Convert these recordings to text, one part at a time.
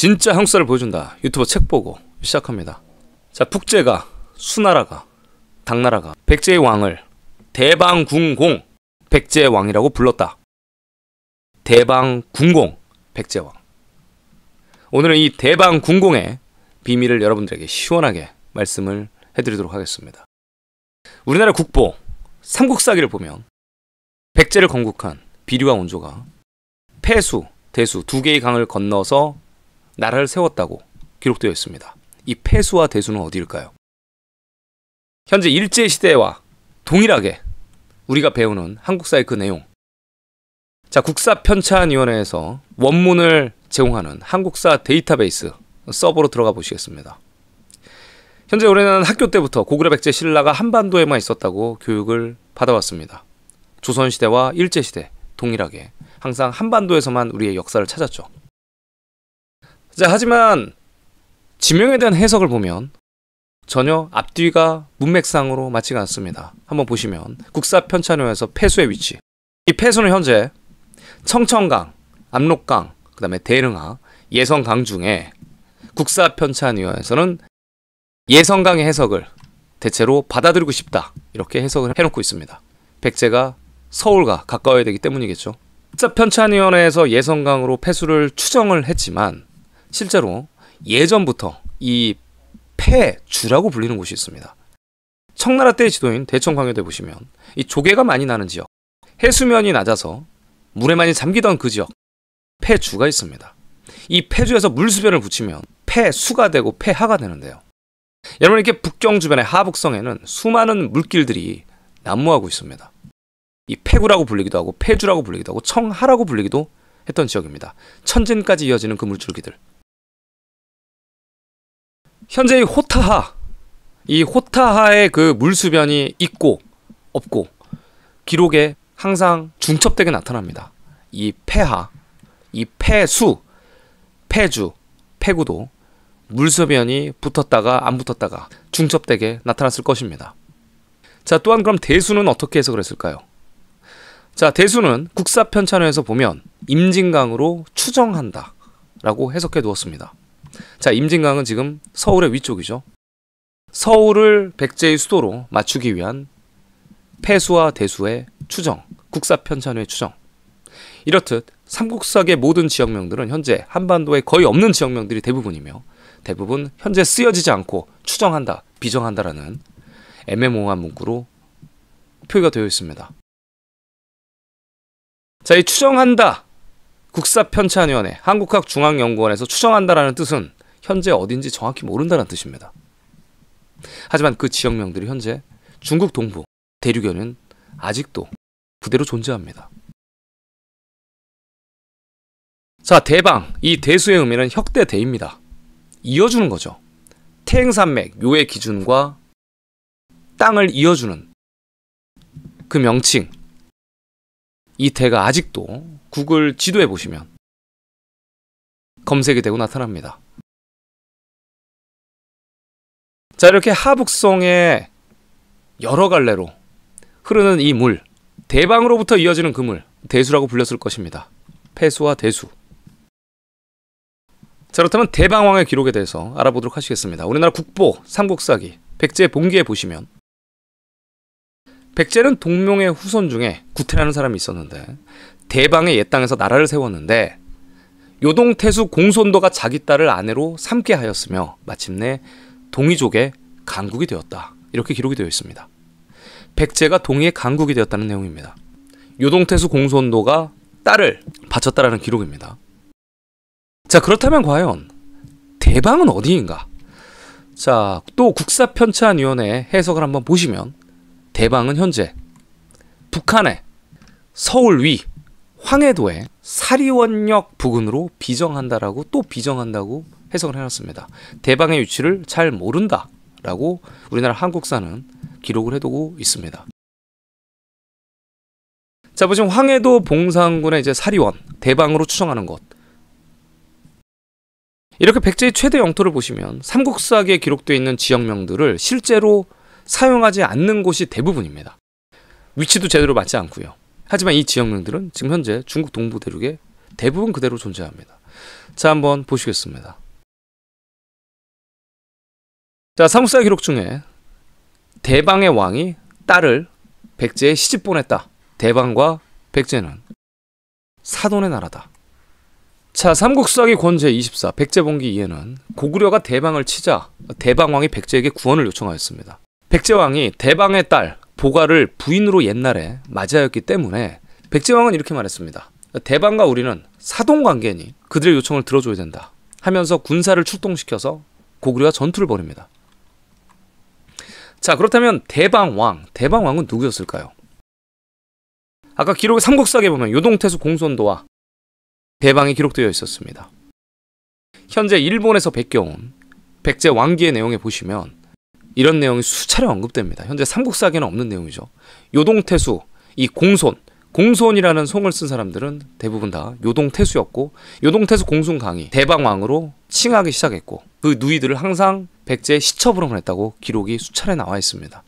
진짜 형사를 보여준다 유튜버 책 보고 시작합니다 자북제가 수나라가 당나라가 백제의 왕을 대방궁공 백제의 왕이라고 불렀다 대방궁공 백제왕 오늘은 이 대방궁공의 비밀을 여러분들에게 시원하게 말씀을 해드리도록 하겠습니다 우리나라 국보 삼국사기를 보면 백제를 건국한 비류왕 온조가 폐수, 대수 두 개의 강을 건너서 나라를 세웠다고 기록되어 있습니다. 이 폐수와 대수는 어디일까요? 현재 일제 시대와 동일하게 우리가 배우는 한국사의 그 내용. 자, 국사편찬위원회에서 원문을 제공하는 한국사 데이터베이스 서버로 들어가 보시겠습니다. 현재 우리는 학교 때부터 고구려 백제 신라가 한반도에만 있었다고 교육을 받아왔습니다. 조선시대와 일제시대 동일하게 항상 한반도에서만 우리의 역사를 찾았죠. 자, 하지만 지명에 대한 해석을 보면 전혀 앞뒤가 문맥상으로 맞지가 않습니다. 한번 보시면 국사 편찬회에서 폐수의 위치. 이 폐수는 현재 청천강, 압록강, 그다음에 대릉하, 예성강 중에 국사 편찬위원회에서는 예성강의 해석을 대체로 받아들이고 싶다 이렇게 해석을 해놓고 있습니다. 백제가 서울과 가까워야 되기 때문이겠죠. 국사 편찬위원회에서 예성강으로 폐수를 추정을 했지만 실제로 예전부터 이 폐주라고 불리는 곳이 있습니다. 청나라 때의 지도인 대청강요대 보시면 이 조개가 많이 나는 지역, 해수면이 낮아서 물에 많이 잠기던 그 지역, 폐주가 있습니다. 이 폐주에서 물수변을 붙이면 폐수가 되고 폐하가 되는데요. 여러분 이렇게 북경 주변의 하북성에는 수많은 물길들이 난무하고 있습니다. 이 폐구라고 불리기도 하고 폐주라고 불리기도 하고 청하라고 불리기도 했던 지역입니다. 천진까지 이어지는 그 물줄기들. 현재 이 호타하 이 호타하의 그 물수변이 있고 없고 기록에 항상 중첩되게 나타납니다. 이 폐하, 이 폐수, 폐주, 폐구도 물수변이 붙었다가 안 붙었다가 중첩되게 나타났을 것입니다. 자, 또한 그럼 대수는 어떻게 해서 그랬을까요? 자, 대수는 국사편찬에서 보면 임진강으로 추정한다 라고 해석해 두었습니다. 자, 임진강은 지금 서울의 위쪽이죠. 서울을 백제의 수도로 맞추기 위한 폐수와 대수의 추정, 국사편찬의 추정. 이렇듯 삼국사계 모든 지역명들은 현재 한반도에 거의 없는 지역명들이 대부분이며 대부분 현재 쓰여지지 않고 추정한다, 비정한다라는 애매모호한 문구로 표기가 되어 있습니다. 자, 이 추정한다 국사편찬위원회 한국학중앙연구원에서 추정한다라는 뜻은 현재 어딘지 정확히 모른다는 뜻입니다. 하지만 그 지역명들이 현재 중국 동부 대륙에는 아직도 그대로 존재합니다. 자, 대방. 이 대수의 의미는 혁대대입니다. 이어주는 거죠. 태행산맥, 요의 기준과 땅을 이어주는 그 명칭, 이 대가 아직도 구글 지도에 보시면 검색이 되고 나타납니다. 자, 이렇게 하북성의 여러 갈래로 흐르는 이 물, 대방으로부터 이어지는 그 물, 대수라고 불렸을 것입니다. 폐수와 대수. 자, 그렇다면 대방왕의 기록에 대해서 알아보도록 하시겠습니다. 우리나라 국보 삼국사기 백제 본기에 보시면 백제는 동명의 후손 중에 구태라는 사람이 있었는데 대방의 옛 땅에서 나라를 세웠는데 요동태수 공손도가 자기 딸을 아내로 삼게 하였으며 마침내 동이족의 강국이 되었다. 이렇게 기록이 되어 있습니다. 백제가 동이의 강국이 되었다는 내용입니다. 요동태수 공손도가 딸을 바쳤다라는 기록입니다. 자, 그렇다면 과연 대방은 어디인가? 자, 또 국사편찬위원회 해석을 한번 보시면 대방은 현재 북한의 서울 위 황해도에 사리원역 부근으로 비정한다라고 또 비정한다고 해석을 해놨습니다. 대방의 위치를 잘 모른다라고 우리나라 한국사는 기록을 해두고 있습니다. 자, 보시면 뭐 황해도 봉산군의 이제 사리원, 대방으로 추정하는 것. 이렇게 백제의 최대 영토를 보시면 삼국사기에 기록되어 있는 지역명들을 실제로 사용하지 않는 곳이 대부분입니다. 위치도 제대로 맞지 않고요. 하지만 이 지역명들은 지금 현재 중국 동부 대륙에 대부분 그대로 존재합니다. 자, 한번 보시겠습니다. 자, 사무사 기록 중에 대방의 왕이 딸을 백제에 시집 보냈다. 대방과 백제는 사돈의 나라다. 자, 삼국수학의 권제 24, 백제봉기 2에는 고구려가 대방을 치자 대방왕이 백제에게 구원을 요청하였습니다. 백제왕이 대방의 딸 보가를 부인으로 옛날에 맞이하였기 때문에 백제왕은 이렇게 말했습니다. 대방과 우리는 사동 관계니 그들의 요청을 들어줘야 된다. 하면서 군사를 출동시켜서 고구려와 전투를 벌입니다. 자, 그렇다면 대방왕, 대방왕은 누구였을까요? 아까 기록의 삼국사기에 보면 요동태수 공손도와 대방이 기록되어 있었습니다. 현재 일본에서 베껴온 백제 왕기의 내용에 보시면 이런 내용이 수차례 언급됩니다. 현재 삼국사기에는 없는 내용이죠. 요동태수, 이 공손, 공손이라는 송을 쓴 사람들은 대부분 다 요동태수였고 요동태수 공순강이 대방왕으로 칭하기 시작했고 그 누이들을 항상 백제의 시첩으로 보냈다고 기록이 수차례 나와 있습니다.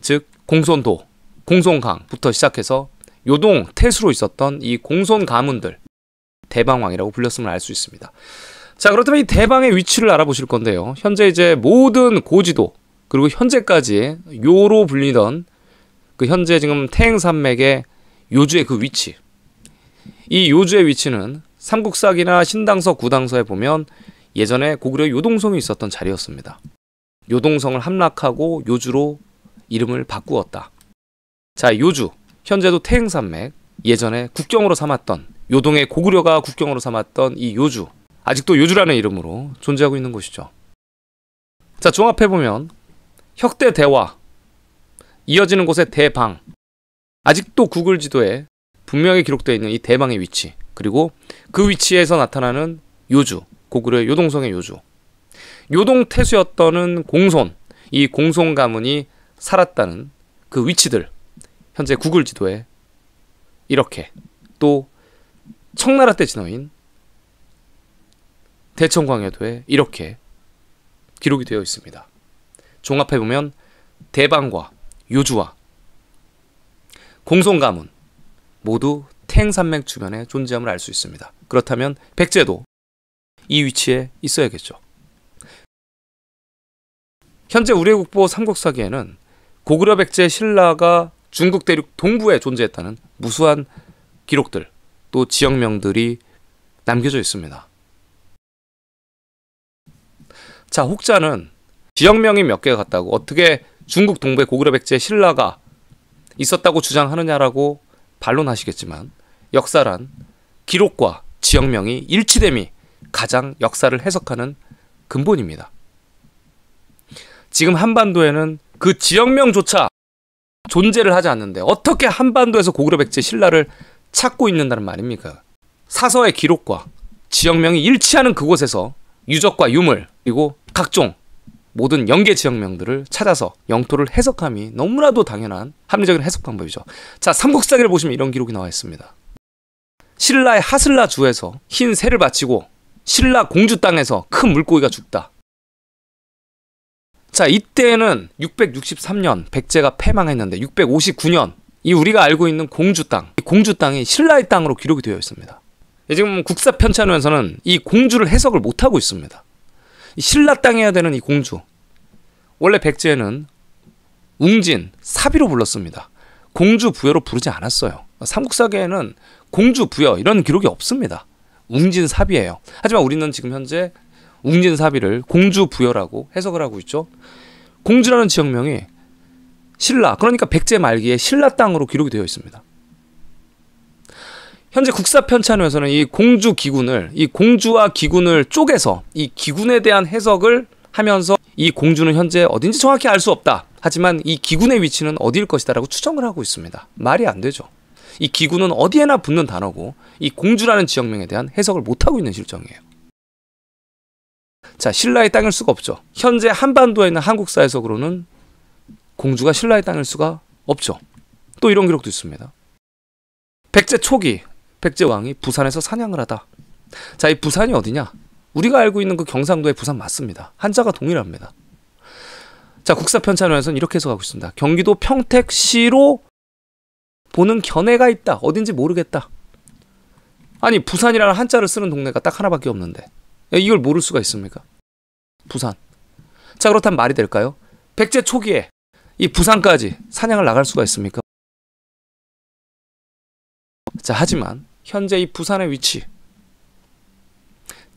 즉 공손도, 공손강부터 시작해서 요동, 태수로 있었던 이 공손 가문들 대방왕이라고 불렸음을 알 수 있습니다. 자, 그렇다면 이 대방의 위치를 알아보실 건데요. 현재 이제 모든 고지도 그리고 현재까지 요로 불리던 그 현재 지금 태행산맥의 요주의 그 위치. 이 요주의 위치는 삼국사기나 신당서 구당서에 보면 예전에 고구려 요동성이 있었던 자리였습니다. 요동성을 함락하고 요주로 이름을 바꾸었다. 자, 요주. 현재도 태행산맥 예전에 국경으로 삼았던 요동의 고구려가 국경으로 삼았던 이 요주. 아직도 요주라는 이름으로 존재하고 있는 곳이죠 자, 종합해보면 혁대 대화, 이어지는 곳의 대방, 아직도 구글 지도에 분명히 기록되어 있는 이 대방의 위치, 그리고 그 위치에서 나타나는 요주, 고구려의 요동성의 요주, 요동태수였던 공손, 이 공손 가문이 살았다는 그 위치들, 현재 구글 지도에 이렇게 또 청나라 때지호인 대청광해도에 이렇게 기록이 되어 있습니다. 종합해 보면 대방과 요주와 공손가문 모두 탱산맥 주변에 존재함을 알 수 있습니다. 그렇다면 백제도 이 위치에 있어야겠죠. 현재 우리 국보 삼국사기에는 고구려 백제 신라가 중국 대륙 동부에 존재했다는 무수한 기록들 또 지역명들이 남겨져 있습니다. 자, 혹자는 지역명이 몇 개가 같다고 어떻게 중국 동부의 고구려 백제 신라가 있었다고 주장하느냐라고 반론하시겠지만 역사란 기록과 지역명이 일치됨이 가장 역사를 해석하는 근본입니다. 지금 한반도에는 그 지역명조차 존재를 하지 않는데 어떻게 한반도에서 고구려 백제 신라를 찾고 있는다는 말입니까? 사서의 기록과 지역명이 일치하는 그곳에서 유적과 유물 그리고 각종 모든 연계 지역명들을 찾아서 영토를 해석함이 너무나도 당연한 합리적인 해석 방법이죠. 자, 삼국사기를 보시면 이런 기록이 나와 있습니다. 신라의 하슬라 주에서 흰 새를 바치고 신라 공주 땅에서 큰 물고기가 죽다. 자, 이때는 663년 백제가 패망했는데 659년 이 우리가 알고 있는 공주 땅, 이 공주 땅이 신라의 땅으로 기록이 되어 있습니다. 지금 국사 편찬위원서는 이 공주를 해석을 못 하고 있습니다. 신라 땅해야 되는 이 공주. 원래 백제는 웅진, 사비로 불렀습니다. 공주 부여로 부르지 않았어요. 삼국사기에는 공주 부여 이런 기록이 없습니다. 웅진 사비예요. 하지만 우리는 지금 현재 웅진 사비를 공주 부여라고 해석을 하고 있죠. 공주라는 지역명이 신라, 그러니까 백제 말기에 신라 땅으로 기록이 되어 있습니다. 현재 국사 편찬회에서는 이 공주 기군을 이 공주와 기군을 쪼개서 이 기군에 대한 해석을 하면서 이 공주는 현재 어딘지 정확히 알 수 없다. 하지만 이 기군의 위치는 어디일 것이다라고 추정을 하고 있습니다. 말이 안 되죠. 이 기군은 어디에나 붙는 단어고 이 공주라는 지역명에 대한 해석을 못 하고 있는 실정이에요. 자, 신라의 땅일 수가 없죠. 현재 한반도에 있는 한국사 해석으로는 공주가 신라의 땅일 수가 없죠. 또 이런 기록도 있습니다. 백제 초기 백제왕이 부산에서 사냥을 하다. 자, 이 부산이 어디냐? 우리가 알고 있는 그 경상도의 부산 맞습니다. 한자가 동일합니다. 자, 국사편찬원에서는 이렇게 해석하고 있습니다. 경기도 평택시로 보는 견해가 있다. 어딘지 모르겠다. 아니, 부산이라는 한자를 쓰는 동네가 딱 하나밖에 없는데. 이걸 모를 수가 있습니까? 부산. 자, 그렇다면 말이 될까요? 백제 초기에 이 부산까지 사냥을 나갈 수가 있습니까? 자, 하지만 현재 이 부산의 위치,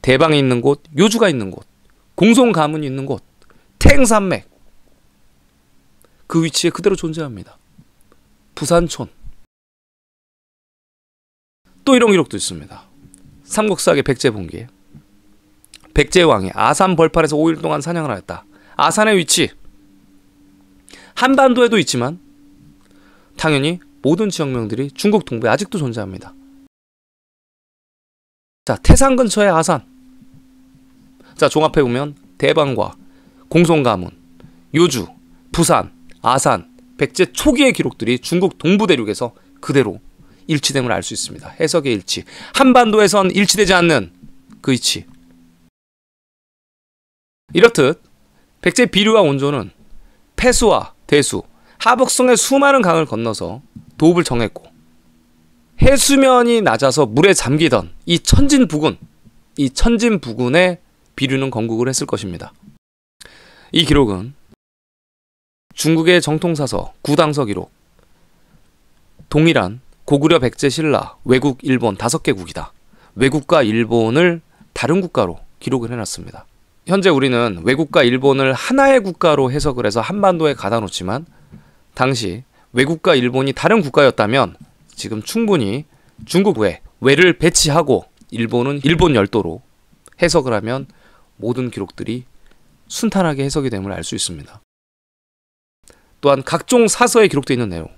대방이 있는 곳, 요주가 있는 곳, 공송 가문이 있는 곳, 탱산맥 그 위치에 그대로 존재합니다. 부산촌 또 이런 기록도 있습니다. 삼국사기 백제봉기 백제왕이 아산 벌판에서 5일 동안 사냥을 하였다. 아산의 위치 한반도에도 있지만 당연히 모든 지역명들이 중국 동부에 아직도 존재합니다. 자, 태산 근처의 아산. 자, 종합해 보면 대방과 공송가문, 요주, 부산, 아산, 백제 초기의 기록들이 중국 동부 대륙에서 그대로 일치됨을 알 수 있습니다. 해석의 일치. 한반도에선 일치되지 않는 그위치 이렇듯 백제 비류와 온조는 패수와 대수, 하북성의 수많은 강을 건너서 도읍을 정했고 해수면이 낮아서 물에 잠기던 이 천진 부근, 이 천진 부근에 비류는 건국을 했을 것입니다. 이 기록은 중국의 정통사서 구당서 기록, 동일한 고구려 백제 신라 외국 일본 다섯 개국이다. 외국과 일본을 다른 국가로 기록을 해놨습니다. 현재 우리는 외국과 일본을 하나의 국가로 해석을 해서 한반도에 가다 놓지만 당시 외국과 일본이 다른 국가였다면 지금 충분히 중국 외, 외를 배치하고 일본은 일본 열도로 해석을 하면 모든 기록들이 순탄하게 해석이 됨을 알 수 있습니다. 또한 각종 사서에 기록되어 있는 내용.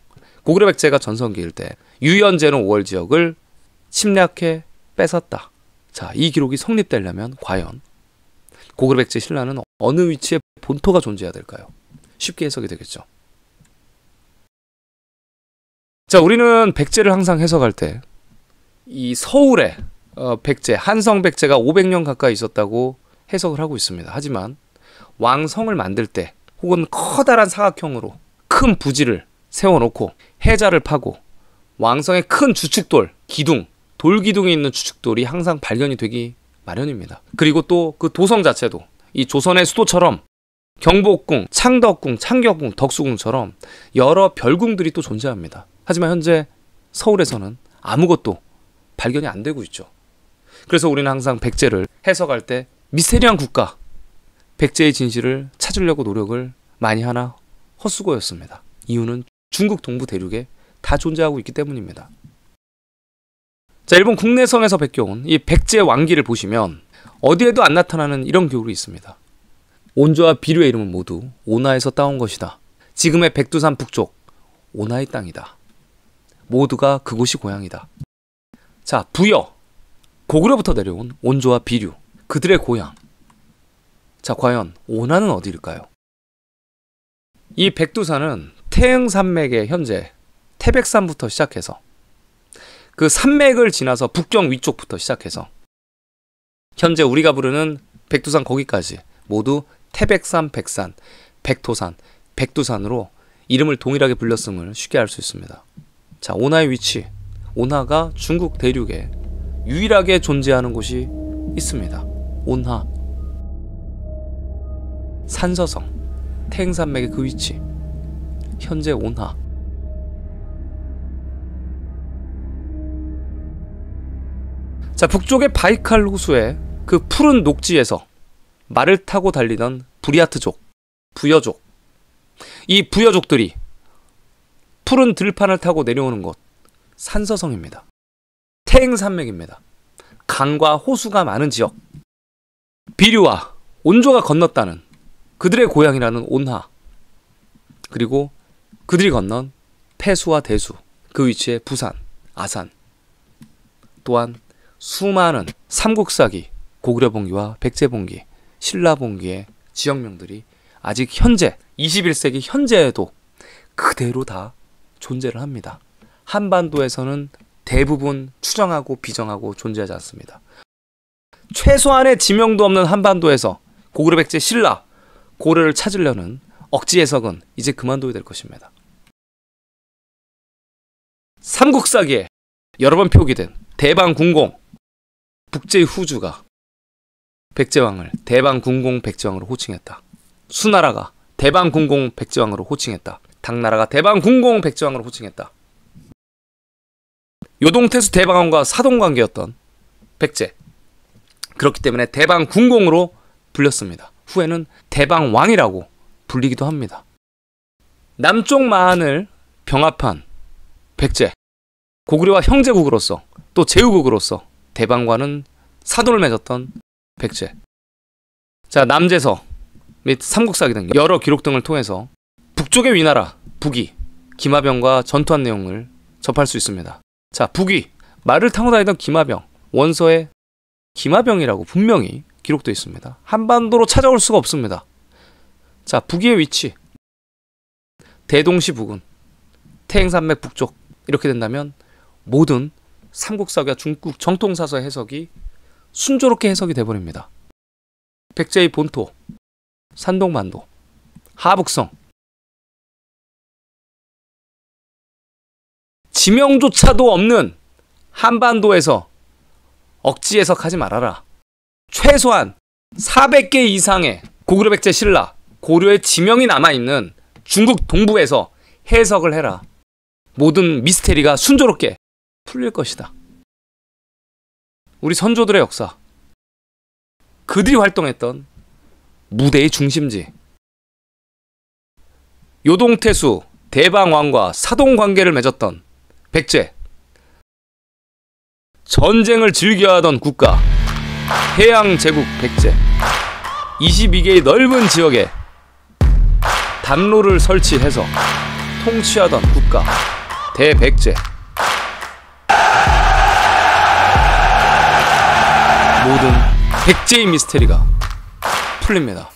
고구려 백제가 전성기일 때 유연제는 5월 지역을 침략해 뺏었다. 자, 이 기록이 성립되려면 과연 고구려 백제 신라는 어느 위치에 본토가 존재해야 될까요? 쉽게 해석이 되겠죠. 자, 우리는 백제를 항상 해석할 때 이 서울에 어, 백제, 한성 백제가 500년 가까이 있었다고 해석을 하고 있습니다. 하지만 왕성을 만들 때 혹은 커다란 사각형으로 큰 부지를 세워놓고 해자를 파고 왕성의 큰 주축돌, 기둥, 돌기둥이 있는 주축돌이 항상 발견이 되기 마련입니다. 그리고 또 그 도성 자체도 이 조선의 수도처럼 경복궁, 창덕궁, 창격궁 덕수궁처럼 여러 별궁들이 또 존재합니다. 하지만 현재 서울에서는 아무것도 발견이 안 되고 있죠. 그래서 우리는 항상 백제를 해석할 때 미스테리한 국가, 백제의 진실을 찾으려고 노력을 많이 하나 헛수고였습니다. 이유는 중국 동부 대륙에 다 존재하고 있기 때문입니다. 자, 일본 국내성에서 베껴온 이 백제 왕기를 보시면 어디에도 안 나타나는 이런 교훈이 있습니다. 온조와 비류의 이름은 모두 오나에서 따온 것이다. 지금의 백두산 북쪽 오나의 땅이다. 모두가 그곳이 고향이다. 자, 부여. 고구려부터 내려온 온조와 비류. 그들의 고향. 자, 과연 오화는 어디일까요? 이 백두산은 태흥산맥의 현재 태백산부터 시작해서 그 산맥을 지나서 북경 위쪽부터 시작해서 현재 우리가 부르는 백두산 거기까지 모두 태백산, 백산, 백토산, 백두산으로 이름을 동일하게 불렸음을 쉽게 알 수 있습니다. 자, 오나의 위치. 온나가 중국 대륙에 유일하게 존재하는 곳이 있습니다. 온하. 산서성. 태행산맥의 그 위치. 현재 온하. 자, 북쪽의 바이칼 호수의 그 푸른 녹지에서 말을 타고 달리던 브리아트족, 부여족. 이 부여족들이 푸른 들판을 타고 내려오는 곳 산서성입니다. 태행산맥입니다. 강과 호수가 많은 지역. 비류와 온조가 건넜다는 그들의 고향이라는 온하. 그리고 그들이 건넌 폐수와 대수 그 위치에 부산, 아산. 또한 수많은 삼국사기, 고구려봉기와 백제봉기, 신라봉기의 지역명들이 아직 현재 21세기 현재에도 그대로 다 존재를 합니다. 한반도에서는 대부분 추정하고 비정하고 존재하지 않습니다. 최소한의 지명도 없는 한반도에서 고구려 백제 신라 고려를 찾으려는 억지 해석은 이제 그만둬야 될 것입니다. 삼국사기에 여러 번 표기된 대방군공 북제 후주가 백제왕을 대방군공 백제왕으로 호칭했다. 수나라가 대방군공 백제왕으로 호칭했다. 당나라가 대방 궁공 백제왕으로 호칭했다. 요동태수 대방왕과 사돈관계였던 백제. 그렇기 때문에 대방 궁공으로 불렸습니다. 후에는 대방왕이라고 불리기도 합니다. 남쪽 마을 병합한 백제. 고구려와 형제국으로서 또 제후국으로서 대방과는 사돈을 맺었던 백제. 자, 남제서 및 삼국사기 등 여러 기록 등을 통해서 북쪽의 위나라 북위 기마병과 전투한 내용을 접할 수 있습니다. 자, 북위 말을 타고 다니던 기마병 원서에 기마병이라고 분명히 기록되어 있습니다. 한반도로 찾아올 수가 없습니다. 자, 북위의 위치 대동시 부근 태행산맥 북쪽 이렇게 된다면 모든 삼국사기와 중국 정통사서 해석이 순조롭게 해석이 돼버립니다. 백제의 본토, 산동반도, 하북성, 지명조차도 없는 한반도에서 억지 해석하지 말아라. 최소한 400개 이상의 고구려 백제 신라, 고려의 지명이 남아있는 중국 동부에서 해석을 해라. 모든 미스테리가 순조롭게 풀릴 것이다. 우리 선조들의 역사. 그들이 활동했던 무대의 중심지. 요동태수, 대방왕과 사동 관계를 맺었던 백제 전쟁을 즐겨하던 국가 해양 제국 백제 22개의 넓은 지역에 담로를 설치해서 통치하던 국가 대백제 모든 백제의 미스테리가 풀립니다.